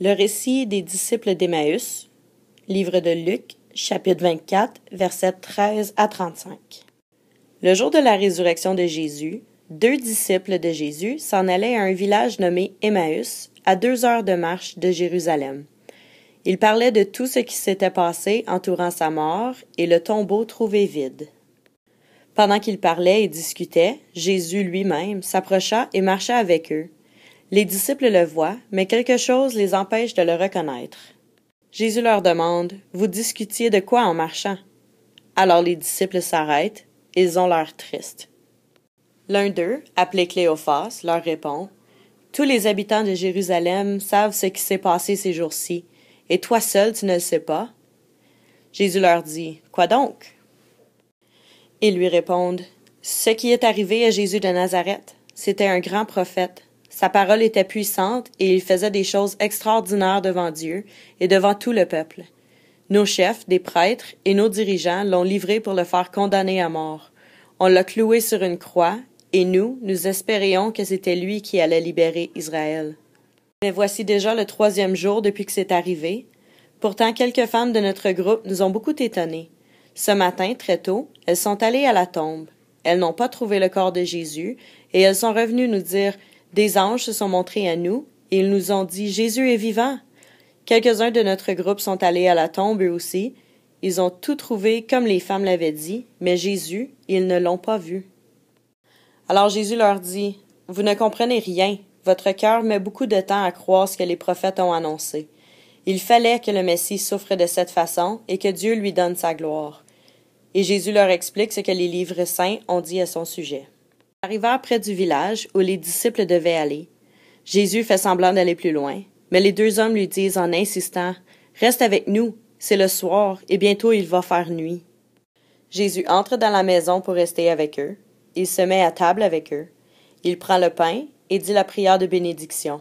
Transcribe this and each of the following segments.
Le récit des disciples d'Emmaüs, livre de Luc, chapitre 24, versets 13 à 35. Le jour de la résurrection de Jésus, deux disciples de Jésus s'en allaient à un village nommé Emmaüs, à deux heures de marche de Jérusalem. Ils parlaient de tout ce qui s'était passé entourant sa mort et le tombeau trouvé vide. Pendant qu'ils parlaient et discutaient, Jésus lui-même s'approcha et marcha avec eux. Les disciples le voient, mais quelque chose les empêche de le reconnaître. Jésus leur demande Vous discutiez de quoi en marchant Alors les disciples s'arrêtent, ils ont l'air tristes. L'un d'eux, appelé Cléophas, leur répond Tous les habitants de Jérusalem savent ce qui s'est passé ces jours-ci, et toi seul tu ne le sais pas. Jésus leur dit Quoi donc Ils lui répondent Ce qui est arrivé à Jésus de Nazareth, c'était un grand prophète sa parole était puissante, et il faisait des choses extraordinaires devant Dieu et devant tout le peuple. Nos chefs, des prêtres, et nos dirigeants l'ont livré pour le faire condamner à mort. On l'a cloué sur une croix, et nous, nous espérions que c'était lui qui allait libérer Israël. Mais voici déjà le troisième jour depuis que c'est arrivé. Pourtant, quelques femmes de notre groupe nous ont beaucoup étonnés. Ce matin, très tôt, elles sont allées à la tombe. Elles n'ont pas trouvé le corps de Jésus, et elles sont revenues nous dire des anges se sont montrés à nous, et ils nous ont dit Jésus est vivant. Quelques-uns de notre groupe sont allés à la tombe eux aussi. Ils ont tout trouvé comme les femmes l'avaient dit, mais Jésus, ils ne l'ont pas vu. Alors Jésus leur dit Vous ne comprenez rien. Votre cœur met beaucoup de temps à croire ce que les prophètes ont annoncé. Il fallait que le Messie souffre de cette façon et que Dieu lui donne sa gloire. Et Jésus leur explique ce que les livres saints ont dit à son sujet. Arrivèrent près du village où les disciples devaient aller. Jésus fait semblant d'aller plus loin, mais les deux hommes lui disent en insistant Reste avec nous, c'est le soir et bientôt il va faire nuit. Jésus entre dans la maison pour rester avec eux. Il se met à table avec eux. Il prend le pain et dit la prière de bénédiction.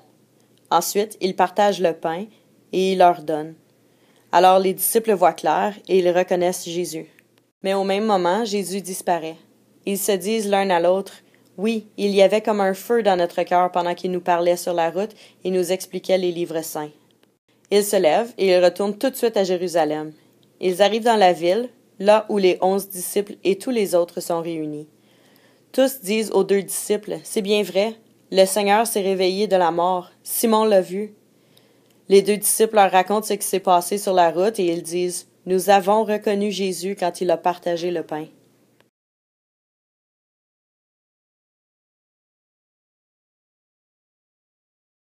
Ensuite, il partage le pain et il leur donne. Alors les disciples voient clair et ils reconnaissent Jésus. Mais au même moment, Jésus disparaît. Ils se disent l'un à l'autre oui, il y avait comme un feu dans notre cœur pendant qu'il nous parlait sur la route et nous expliquait les livres saints. Ils se lèvent et ils retournent tout de suite à Jérusalem. Ils arrivent dans la ville, là où les onze disciples et tous les autres sont réunis. Tous disent aux deux disciples, C'est bien vrai, le Seigneur s'est réveillé de la mort, Simon l'a vu. Les deux disciples leur racontent ce qui s'est passé sur la route et ils disent, Nous avons reconnu Jésus quand il a partagé le pain.